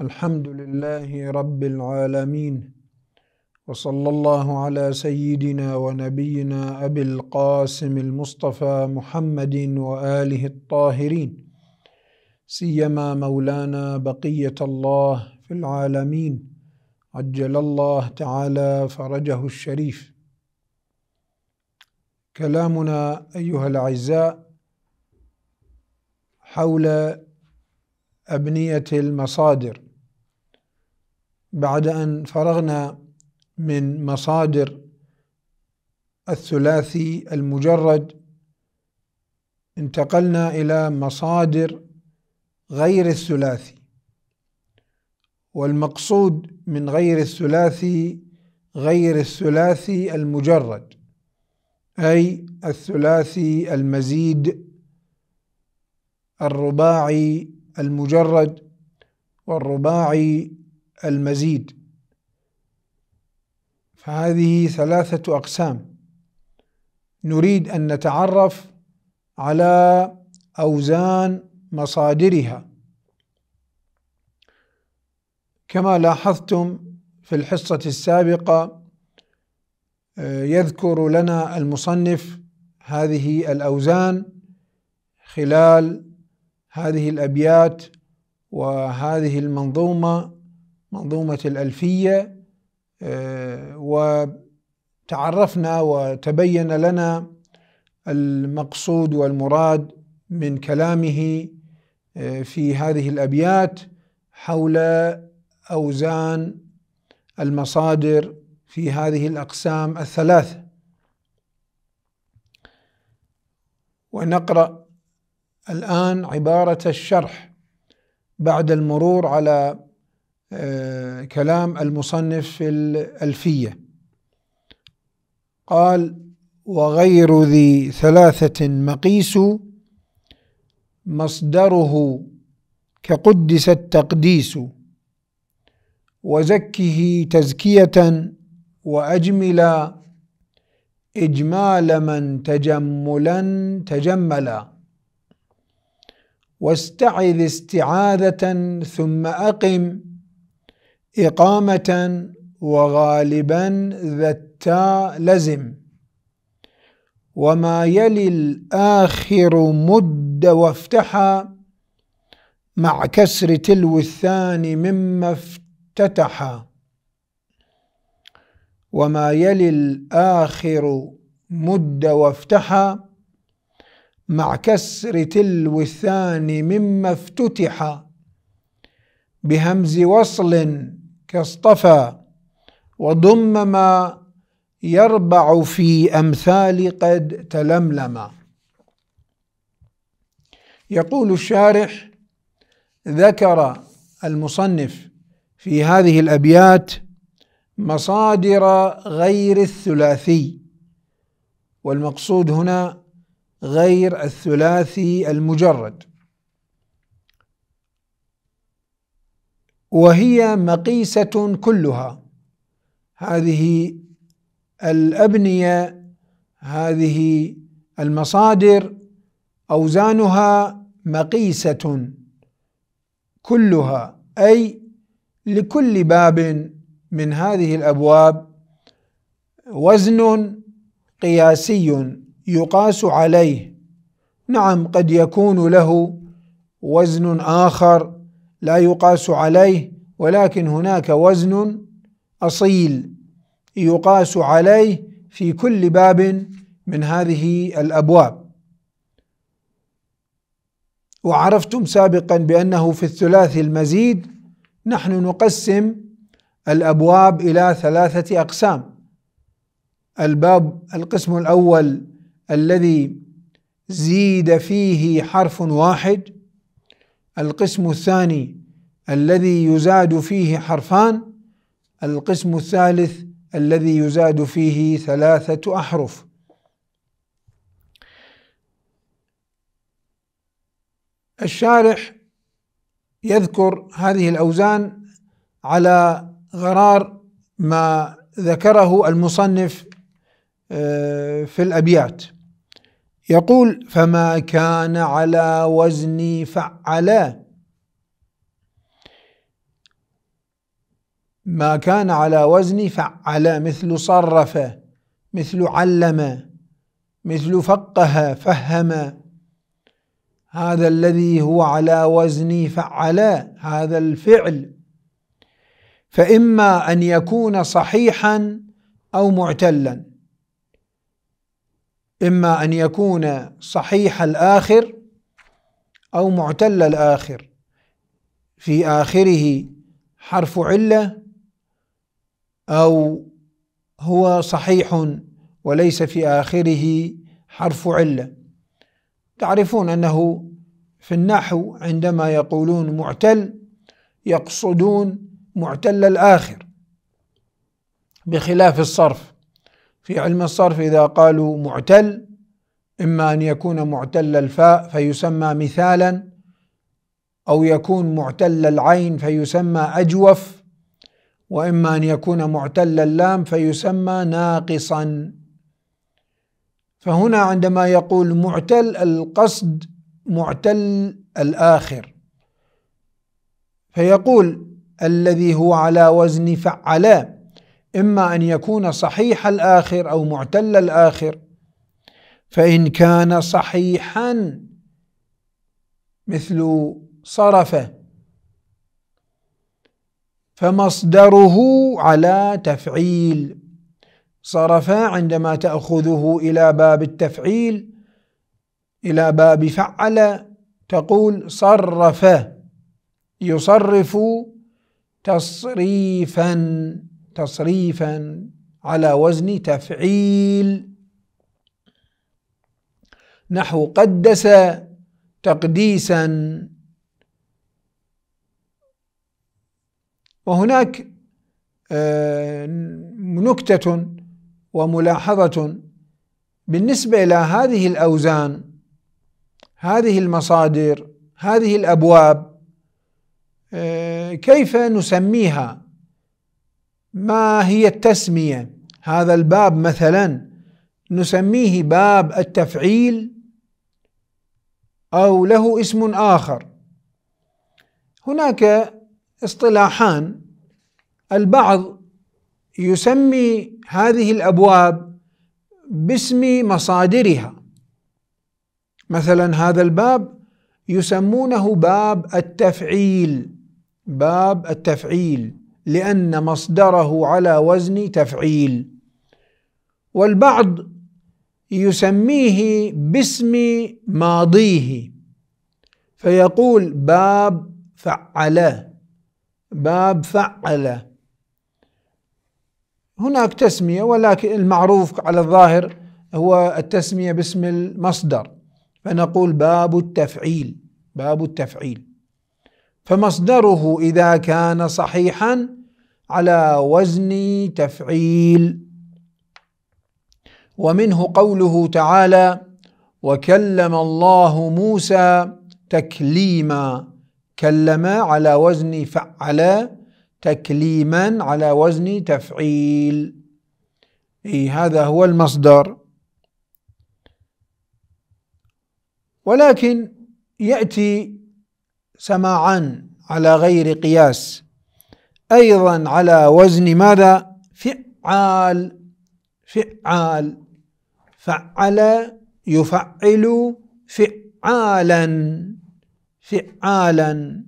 الحمد لله رب العالمين وصلى الله على سيدنا ونبينا أبي القاسم المصطفى محمد وآله الطاهرين سيما مولانا بقية الله في العالمين عجل الله تعالى فرجه الشريف كلامنا أيها الأعزاء حول أبنية المصادر بعد أن فرغنا من مصادر الثلاثي المجرد انتقلنا إلى مصادر غير الثلاثي والمقصود من غير الثلاثي غير الثلاثي المجرد أي الثلاثي المزيد الرباعي المجرد والرباعي المزيد فهذه ثلاثة أقسام نريد أن نتعرف على أوزان مصادرها كما لاحظتم في الحصة السابقة يذكر لنا المصنف هذه الأوزان خلال هذه الأبيات وهذه المنظومة منظومة الألفية آه، وتعرفنا وتبين لنا المقصود والمراد من كلامه آه، في هذه الأبيات حول أوزان المصادر في هذه الأقسام الثلاثة ونقرأ الآن عبارة الشرح بعد المرور على آه، كلام المصنف في الألفية قال وغير ذي ثلاثة مقيس مصدره كقدس التقديس وزكه تزكية وأجملا إجمال من تجملا تجملا واستعذ استعاذة ثم أقم إقامة وغالبا ذا التاء لزم وما يلي الآخر مد وافتحا مع كسر تلو الثاني مما افتتحا وما يلي الآخر مد وافتحا مع كسر تلو الثاني مما افتتحا بهمز وصل كاصطفى وضم ما يربع في أمثال قد تلملم يقول الشارح ذكر المصنف في هذه الأبيات مصادر غير الثلاثي والمقصود هنا غير الثلاثي المجرد وهي مقيسة كلها هذه الأبنية هذه المصادر أوزانها مقيسة كلها أي لكل باب من هذه الأبواب وزن قياسي يقاس عليه نعم قد يكون له وزن آخر لا يقاس عليه ولكن هناك وزن أصيل يقاس عليه في كل باب من هذه الأبواب وعرفتم سابقا بأنه في الثلاثي المزيد نحن نقسم الأبواب إلى ثلاثة أقسام الباب القسم الأول الذي زيد فيه حرف واحد القسم الثاني الذي يزاد فيه حرفان القسم الثالث الذي يزاد فيه ثلاثة أحرف الشارح يذكر هذه الأوزان على غرار ما ذكره المصنف آه، في الأبيات يقول فما كان على وزن فعلا ما كان على وزن فعلا مثل صرف مثل علم مثل فقه فهم هذا الذي هو على وزن فعلا هذا الفعل فإما أن يكون صحيحا أو معتلا إما أن يكون صحيح الآخر أو معتل الآخر في آخره حرف علة أو هو صحيح وليس في آخره حرف علة تعرفون أنه في النحو عندما يقولون معتل يقصدون معتل الآخر بخلاف الصرف في علم الصرف إذا قالوا معتل إما أن يكون معتل الفاء فيسمى مثالا أو يكون معتل العين فيسمى أجوف وإما أن يكون معتل اللام فيسمى ناقصا فهنا عندما يقول معتل القصد معتل الآخر فيقول الذي هو على وزن فعلا إما أن يكون صحيح الآخر أو معتل الآخر فإن كان صحيحا مثل صرف فمصدره على تفعيل صرف عندما تأخذه إلى باب التفعيل إلى باب فعل تقول صرف يصرف تصريفا تصريفا على وزن تفعيل نحو قدس تقديسا وهناك آه، نكتة وملاحظة بالنسبة إلى هذه الأوزان هذه المصادر هذه الأبواب آه، كيف نسميها ما هي التسميه هذا الباب مثلا نسميه باب التفعيل او له اسم اخر هناك اصطلاحان البعض يسمي هذه الابواب باسم مصادرها مثلا هذا الباب يسمونه باب التفعيل باب التفعيل لأن مصدره على وزن تفعيل والبعض يسميه باسم ماضيه فيقول باب فعل باب فعل هناك تسمية ولكن المعروف على الظاهر هو التسمية باسم المصدر فنقول باب التفعيل باب التفعيل فمصدره إذا كان صحيحا على وزن تفعيل ومنه قوله تعالى وكلم الله موسى تكليما كلم على وزن فعل تكليما على وزن تفعيل إيه هذا هو المصدر ولكن يأتي سماعا على غير قياس أيضا على وزن ماذا فعال فعال فعل يفعل فعالا فعالا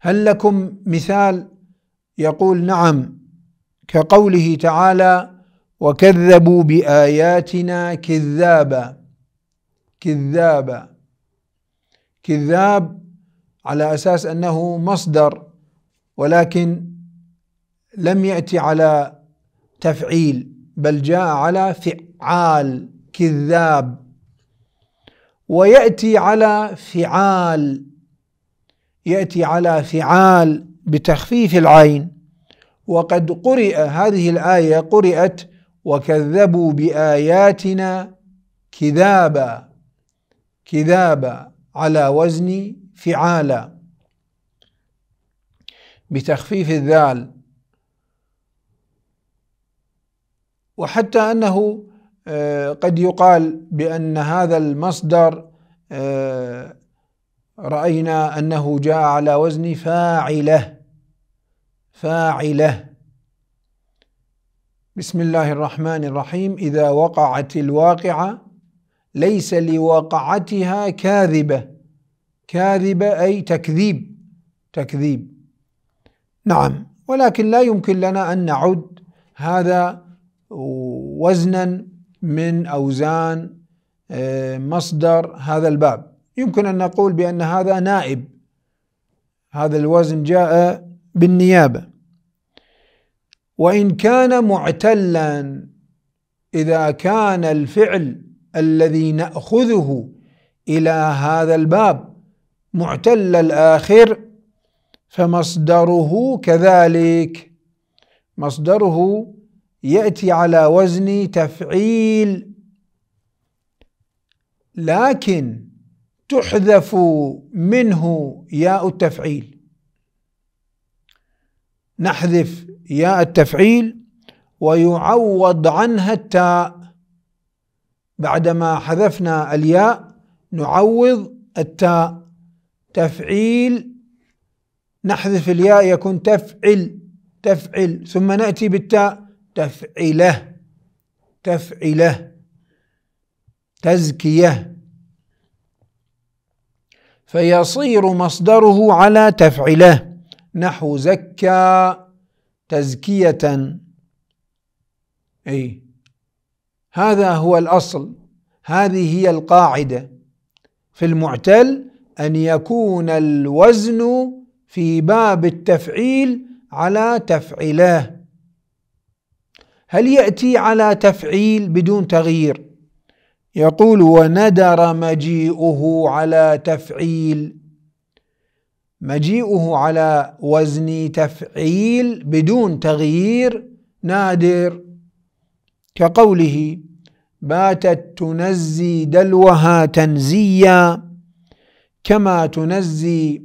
هل لكم مثال يقول نعم كقوله تعالى وكذبوا بآياتنا كذابا كذابا كذاب على أساس أنه مصدر ولكن لم يأتي على تفعيل بل جاء على فعال كذاب ويأتي على فعال يأتي على فعال بتخفيف العين وقد قرئ هذه الآية قرئت وكذبوا بآياتنا كذابا كذابا على وزن فعالا بتخفيف الذال وحتى أنه آه، قد يقال بأن هذا المصدر آه، رأينا أنه جاء على وزن فاعلة فاعلة بسم الله الرحمن الرحيم إذا وقعت الواقعة ليس لواقعتها كاذبة كاذبة أي تكذيب تكذيب نعم ولكن لا يمكن لنا أن نعد هذا وزنا من أوزان آه، مصدر هذا الباب يمكن أن نقول بأن هذا نائب هذا الوزن جاء بالنيابة وإن كان معتلا إذا كان الفعل الذي نأخذه إلى هذا الباب معتل الآخر فمصدره كذلك مصدره ياتي على وزن تفعيل لكن تحذف منه ياء التفعيل نحذف ياء التفعيل ويعوض عنها التاء بعدما حذفنا الياء نعوض التاء تفعيل نحذف الياء يكون تفعل تفعل ثم ناتي بالتاء تفعله تفعله تزكيه فيصير مصدره على تفعله نحو زكى تزكيه اي هذا هو الاصل هذه هي القاعده في المعتل ان يكون الوزن في باب التفعيل على تفعله هل يأتي على تفعيل بدون تغيير يقول وندر مجيئه على تفعيل مجيئه على وزن تفعيل بدون تغيير نادر كقوله باتت تنزي دلوها تنزيا كما تنزي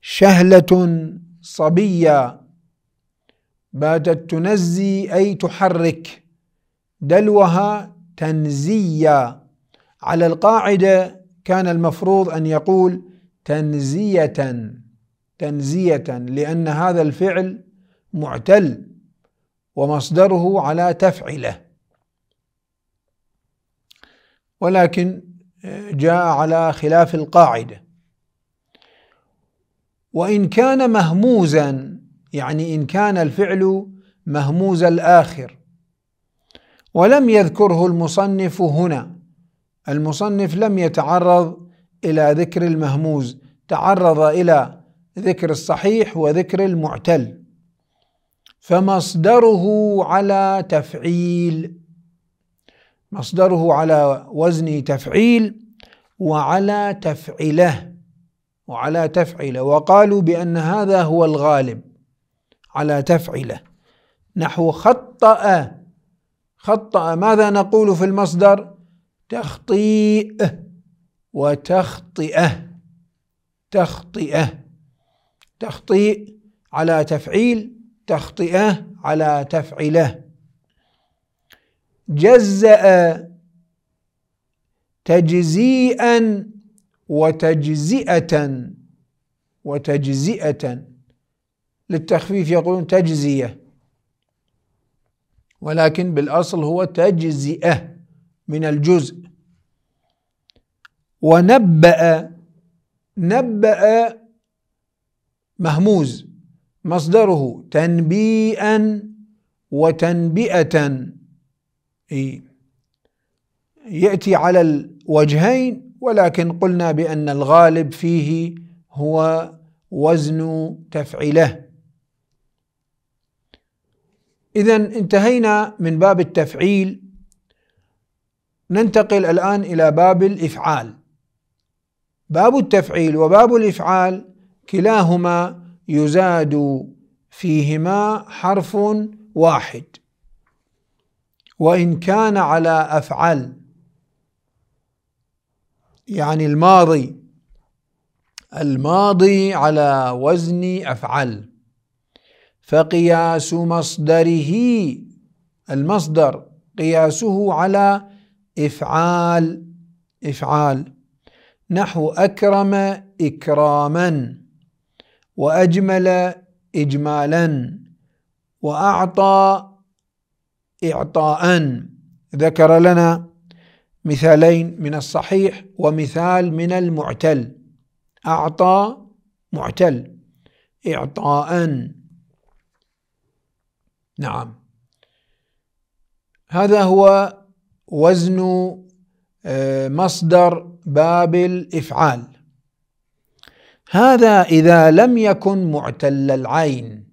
شهلة صبيا باتت تنزي أي تحرك دلوها تنزيا على القاعدة كان المفروض أن يقول تنزية تنزية لأن هذا الفعل معتل ومصدره على تفعله ولكن آه، جاء على خلاف القاعده وان كان مهموزا يعني إن كان الفعل مهموز الآخر ولم يذكره المصنف هنا المصنف لم يتعرض إلى ذكر المهموز تعرض إلى ذكر الصحيح وذكر المعتل فمصدره على تفعيل مصدره على وزن تفعيل وعلى تفعله وعلى تفعله وقالوا بأن هذا هو الغالب على تفعله نحو خطأ خطأ ماذا نقول في المصدر تخطيء وتخطئه تخطئه تخطيء على تفعيل تخطئه على تفعله جزأ تجزيئا وتجزئة وتجزئة للتخفيف يقولون تجزية ولكن بالأصل هو تجزئة من الجزء ونبأ نبأ مهموز مصدره تنبيئا وتنبئة يأتي على الوجهين ولكن قلنا بأن الغالب فيه هو وزن تفعله اذا انتهينا من باب التفعيل ننتقل الان الى باب الافعال باب التفعيل وباب الافعال كلاهما يزاد فيهما حرف واحد وان كان على افعل يعني الماضي الماضي على وزن افعل فقياس مصدره المصدر قياسه على افعال افعال نحو اكرم اكراما واجمل اجمالا واعطى اعطاء ذكر لنا مثالين من الصحيح ومثال من المعتل اعطى معتل اعطاء نعم هذا هو وزن آه، مصدر باب الافعال هذا اذا لم يكن معتل العين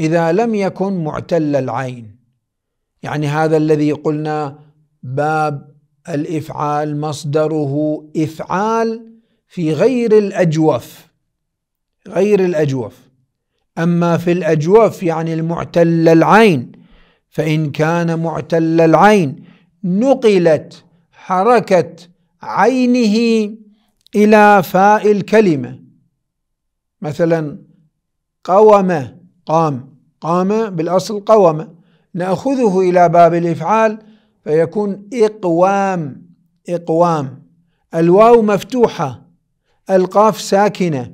اذا لم يكن معتل العين يعني هذا الذي قلنا باب الافعال مصدره افعال في غير الاجوف غير الاجوف أما في الأجوف يعني المعتل العين فإن كان معتل العين نقلت حركة عينه إلى فاء الكلمة مثلا قوم قام قام بالأصل قوم نأخذه إلى باب الإفعال فيكون إقوام إقوام الواو مفتوحة القاف ساكنة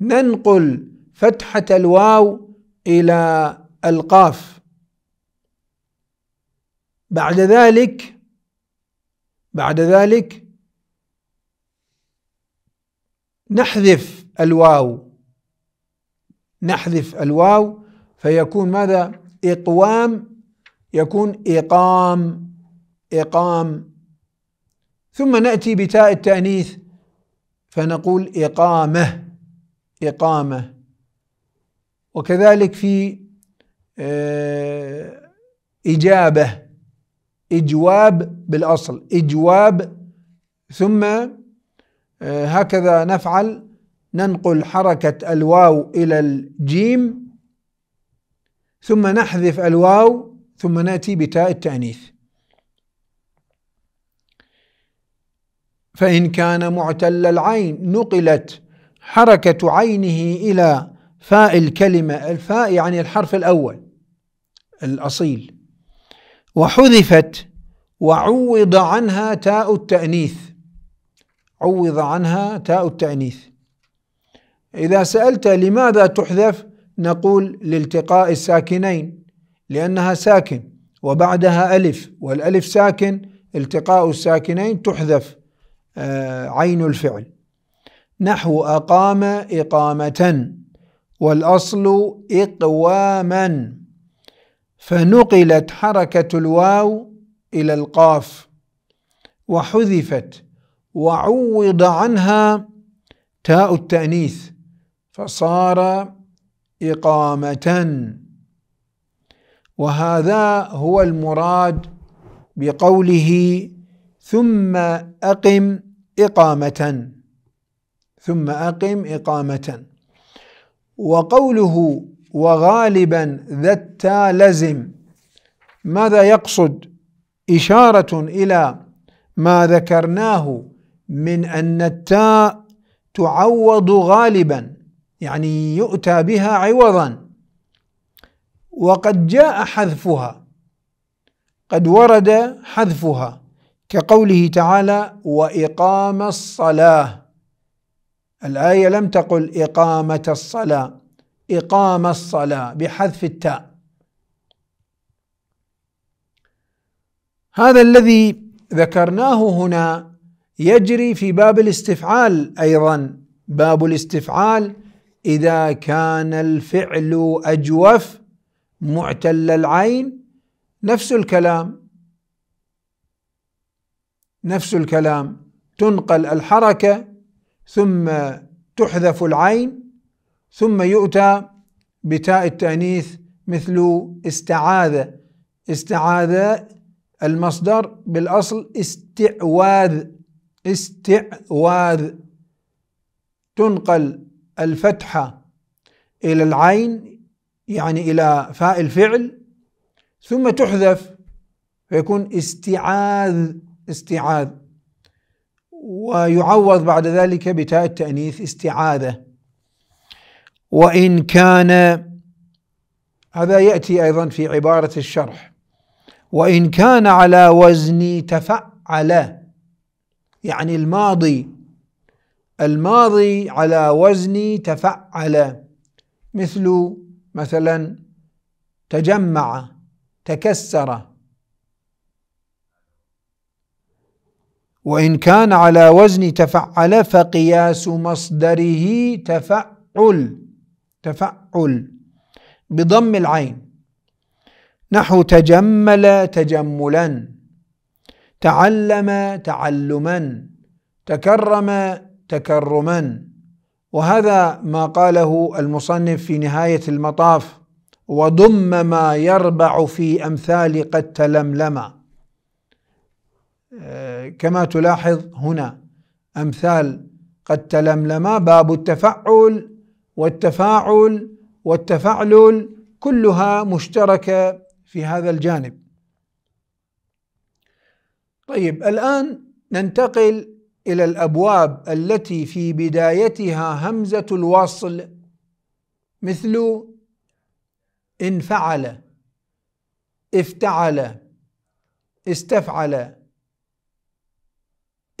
ننقل فتحة الواو إلى القاف بعد ذلك بعد ذلك نحذف الواو نحذف الواو فيكون ماذا إقوام يكون إقام إقام ثم نأتي بتاء التأنيث فنقول إقامة إقامة وكذلك في آه، إجابة إجواب بالأصل إجواب ثم آه، هكذا نفعل ننقل حركة الواو إلى الجيم ثم نحذف الواو ثم نأتي بتاء التأنيث فإن كان معتل العين نقلت حركة عينه إلى فاء الكلمة الفاء يعني الحرف الأول الأصيل وحذفت وعوض عنها تاء التأنيث عوض عنها تاء التأنيث إذا سألت لماذا تحذف نقول لالتقاء الساكنين لأنها ساكن وبعدها ألف والألف ساكن التقاء الساكنين تحذف آه، عين الفعل نحو أقام إقامة والأصل إقواما فنقلت حركة الواو إلى القاف وحذفت وعوض عنها تاء التأنيث فصار إقامة وهذا هو المراد بقوله ثم أقم إقامة ثم أقم إقامة وقوله وغالبا ذا التاء لزم ماذا يقصد إشارة إلى ما ذكرناه من أن التاء تعوض غالبا يعني يؤتى بها عوضا وقد جاء حذفها قد ورد حذفها كقوله تعالى وإقام الصلاة الآية لم تقل إقامة الصلاة إقام الصلاة بحذف التاء هذا الذي ذكرناه هنا يجري في باب الاستفعال أيضا باب الاستفعال إذا كان الفعل أجوف معتل العين نفس الكلام نفس الكلام تنقل الحركة ثم تحذف العين ثم يؤتى بتاء التأنيث مثل استعاذ استعاذ المصدر بالأصل استعواذ استعواذ تنقل الفتحة إلى العين يعني إلى فاء الفعل ثم تحذف فيكون استعاذ استعاذ ويعوض بعد ذلك بتاء التأنيث استعاذة وإن كان هذا يأتي أيضا في عبارة الشرح وإن كان على وزن تفعل يعني الماضي الماضي على وزن تفعل مثل مثلا تجمع تكسر وإن كان على وزن تفعل فقياس مصدره تفعل تفعل بضم العين نحو تجمل تجملا تعلم تعلما تكرم تكرما وهذا ما قاله المصنف في نهاية المطاف وضم ما يربع في أمثال قد تلملما كما تلاحظ هنا امثال قد تلملما باب التفعل والتفاعل والتفعلل كلها مشتركه في هذا الجانب طيب الان ننتقل الى الابواب التي في بدايتها همزه الوصل مثل انفعل افتعل استفعل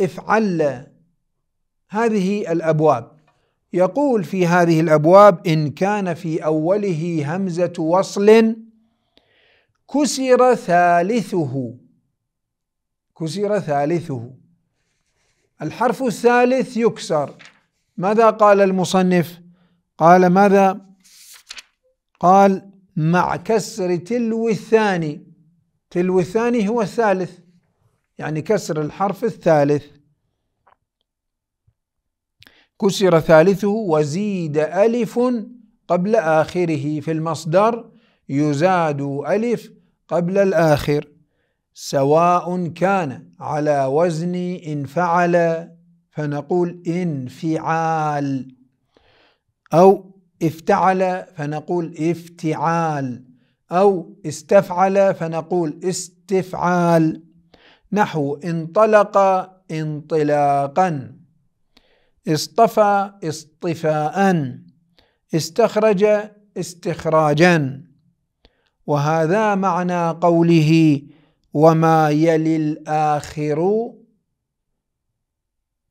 افعل هذه الابواب يقول في هذه الابواب ان كان في اوله همزه وصل كسر ثالثه كسر ثالثه الحرف الثالث يكسر ماذا قال المصنف قال ماذا قال مع كسر تلو الثاني تلو الثاني هو الثالث يعني كسر الحرف الثالث كسر ثالثه وزيد ألف قبل آخره في المصدر يزاد ألف قبل الآخر سواء كان على وزن إن فعل فنقول انفعال أو افتعل فنقول افتعال أو استفعل فنقول استفعال نحو انطلق انطلاقا اصطفى اصطفاء استخرج استخراجا وهذا معنى قوله وما يلي الآخر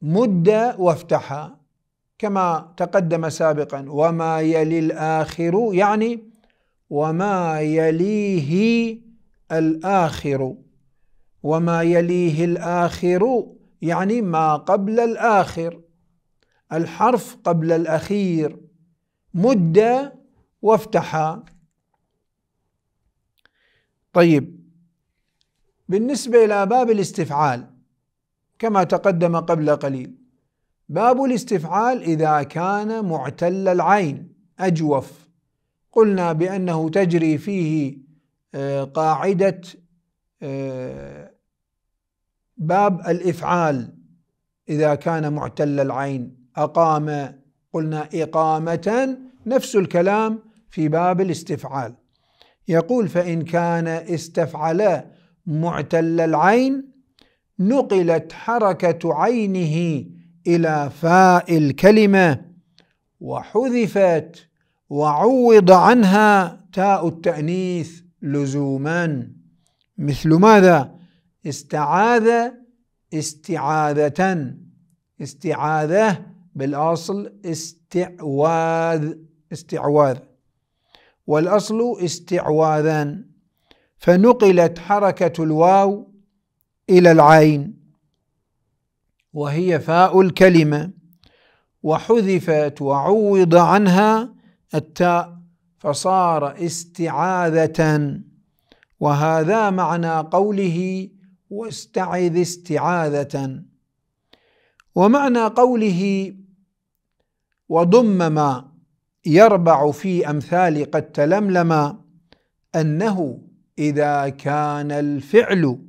مد وافتحا كما تقدم سابقا وما يلي الآخر يعني وما يليه الآخر وما يليه الآخر يعني ما قبل الآخر الحرف قبل الأخير مد وافتحا طيب بالنسبة إلى باب الاستفعال كما تقدم قبل قليل باب الاستفعال إذا كان معتل العين أجوف قلنا بأنه تجري فيه آه، قاعدة آه، باب الافعال اذا كان معتل العين اقام قلنا اقامه نفس الكلام في باب الاستفعال يقول فان كان استفعل معتل العين نقلت حركه عينه الى فاء الكلمه وحذفت وعوض عنها تاء التانيث لزوما مثل ماذا استعاذ استعاذة استعاذة بالأصل استعواذ استعواذ والأصل استعواذا فنقلت حركة الواو إلى العين وهي فاء الكلمة وحذفت وعوض عنها التاء فصار استعاذة وهذا معنى قوله واستعذ استعاذة ومعنى قوله وضم ما يربع في أمثال قد تلملما أنه إذا كان الفعل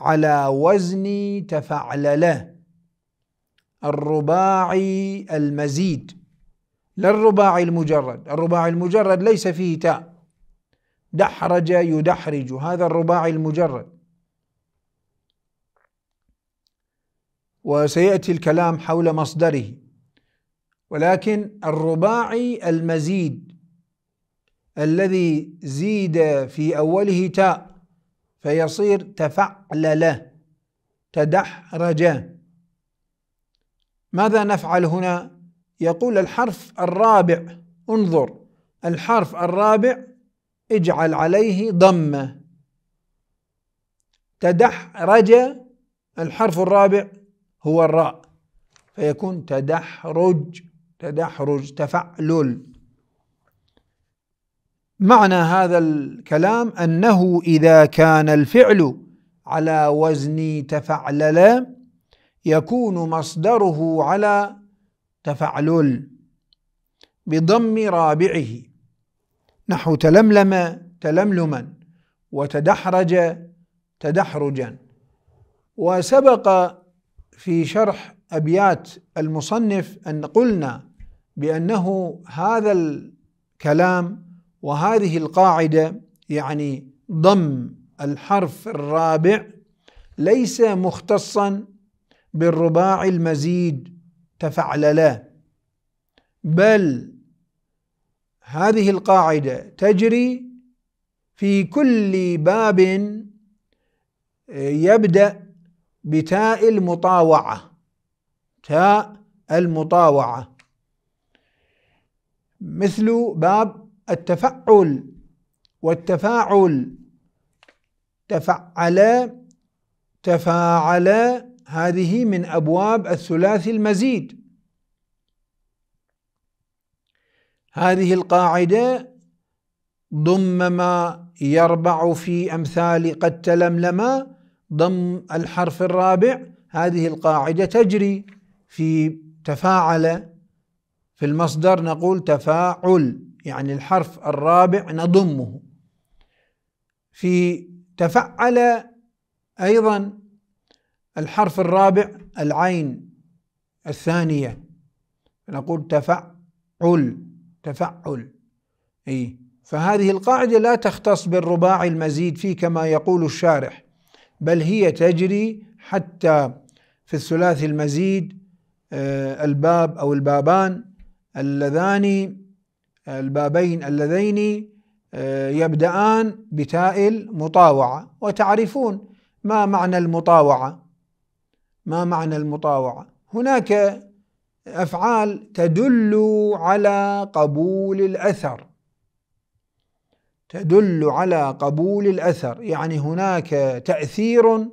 على وزن تفعلله الرباعي المزيد لا الرباعي المجرد الرباعي المجرد ليس فيه تاء دحرج يدحرج هذا الرباعي المجرد وسياتي الكلام حول مصدره ولكن الرباعي المزيد الذي زيد في اوله تاء فيصير تفعلل تدحرج ماذا نفعل هنا يقول الحرف الرابع انظر الحرف الرابع اجعل عليه ضمة تدحرج الحرف الرابع هو الراء فيكون تدحرج تدحرج تفعلل معنى هذا الكلام أنه إذا كان الفعل على وزن تفعلل يكون مصدره على تفعلل بضم رابعه نحو تلملم تلملما وتدحرج تدحرجا وسبق في شرح أبيات المصنف أن قلنا بأنه هذا الكلام وهذه القاعدة يعني ضم الحرف الرابع ليس مختصا بالرباع المزيد تفعللا بل هذه القاعدة تجري في كل باب آه، يبدأ بتاء المطاوعة تاء المطاوعة مثل باب التفعل والتفاعل تفعل تفاعل هذه من أبواب الثلاثي المزيد هذه القاعدة ضم ما يربع في أمثال قد تلملما ضم الحرف الرابع هذه القاعدة تجري في تفاعل في المصدر نقول تفاعل يعني الحرف الرابع نضمه في تفعل أيضا الحرف الرابع العين الثانية نقول تفعل تفعل اي فهذه القاعدة لا تختص بالرباعي المزيد فيه كما يقول الشارح بل هي تجري حتى في الثلاثي المزيد آه، الباب أو البابان اللذان البابين اللذين آه، يبدأان بتاء المطاوعة وتعرفون ما معنى المطاوعة ما معنى المطاوعة هناك أفعال تدل على قبول الأثر تدل على قبول الأثر يعني هناك تأثير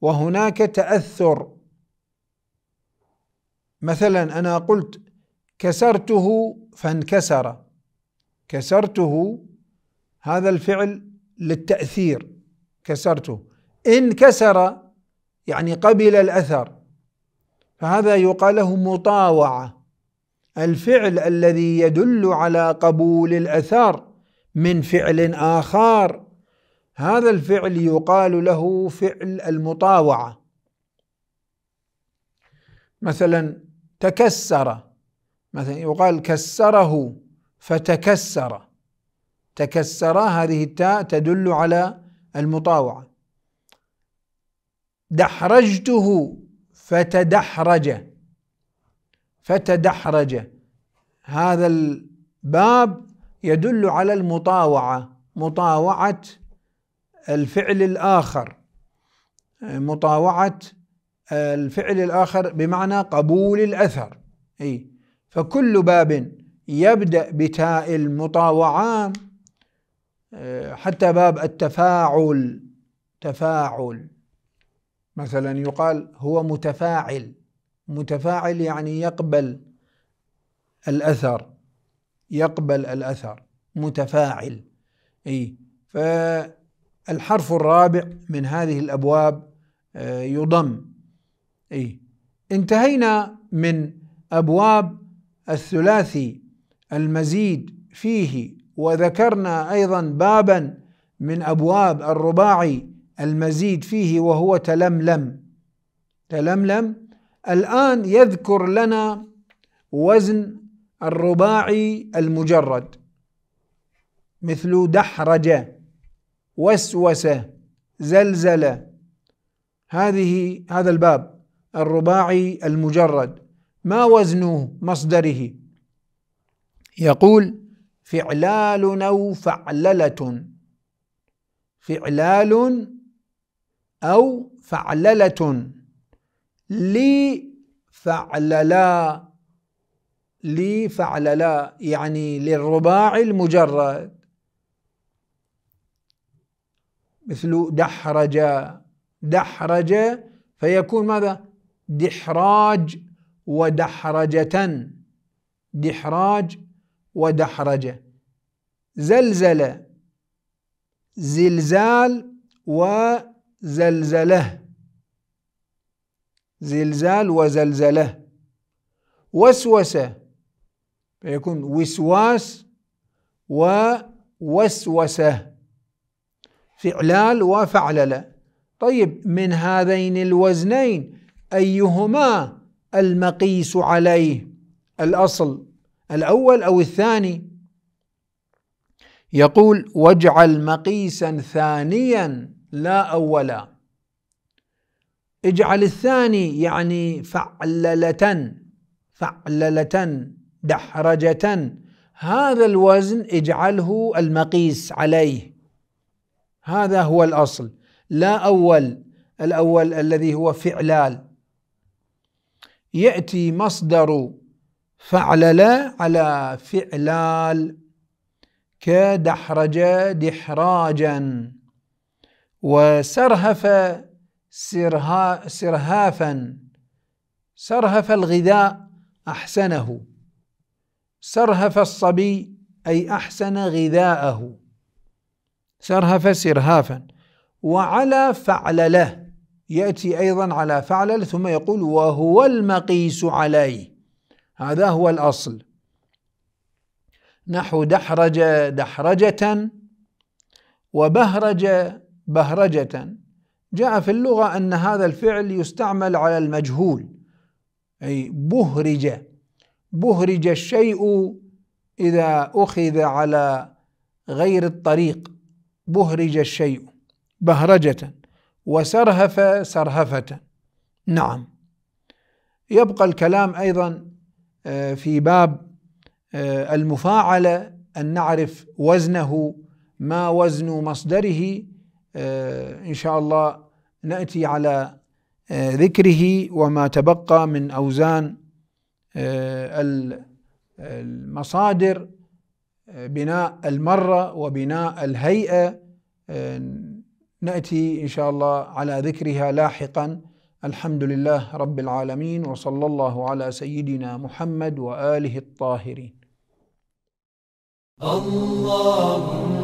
وهناك تأثر مثلا أنا قلت كسرته فانكسر كسرته هذا الفعل للتأثير كسرته انكسر يعني قبل الأثر فهذا يقال له مطاوعة الفعل الذي يدل على قبول الأثار من فعل آخر هذا الفعل يقال له فعل المطاوعة مثلا تكسر مثلا يقال كسره فتكسر تكسر هذه التاء تدل على المطاوعة دحرجته فتدحرج فتدحرج هذا الباب يدل على المطاوعه مطاوعه الفعل الاخر مطاوعه الفعل الاخر بمعنى قبول الاثر اي فكل باب يبدا بتاء المطاوعه آه، حتى باب التفاعل تفاعل مثلا يقال هو متفاعل متفاعل يعني يقبل الأثر يقبل الأثر متفاعل أي فالحرف الرابع من هذه الأبواب آه، يضم أي انتهينا من أبواب الثلاثي المزيد فيه وذكرنا أيضا بابا من أبواب الرباعي المزيد فيه وهو تلملم تلملم الآن يذكر لنا وزن الرباعي المجرد مثل دحرج وسوس زلزلة هذه هذا الباب الرباعي المجرد ما وزن مصدره يقول فعلال أو فعللة فعلال أو فعللة لي فعللا يعني للرباع المجرد مثل دحرج دحرج فيكون ماذا دحراج ودحرجة دحراج ودحرجة زلزلة زلزال و زلزله زلزال وزلزله وسوسه فيكون وسواس ووسوسه فعلال وفعلله طيب من هذين الوزنين ايهما المقيس عليه الاصل الاول او الثاني يقول واجعل مقيسا ثانيا لا أولا اجعل الثاني يعني فعللة فعللة دحرجة هذا الوزن اجعله المقيس عليه هذا هو الأصل لا أول الأول الذي هو فعلال يأتي مصدر فعلل على فعلال كدحرج دحراجا وسرهف سرها سرهافا سرهف الغذاء أحسنه سرهف الصبي أي أحسن غذاءه سرهف سرهافا وعلى فعلله يأتي أيضا على فعلله ثم يقول وهو المقيس عليه هذا هو الأصل نحو دحرج دحرجة وبهرج بهرجة جاء في اللغة أن هذا الفعل يستعمل على المجهول أي بهرج بهرج الشيء إذا أخذ على غير الطريق بهرج الشيء بهرجة وسرهف سرهفة نعم يبقى الكلام أيضا آه، في باب آه، المفاعلة أن نعرف وزنه ما وزن مصدره آه، إن شاء الله نأتي على آه، ذكره وما تبقى من أوزان آه، المصادر بناء المرة وبناء الهيئة نأتي إن شاء الله على ذكرها لاحقا الحمد لله رب العالمين وصلى الله على سيدنا محمد وآله الطاهرين اللهم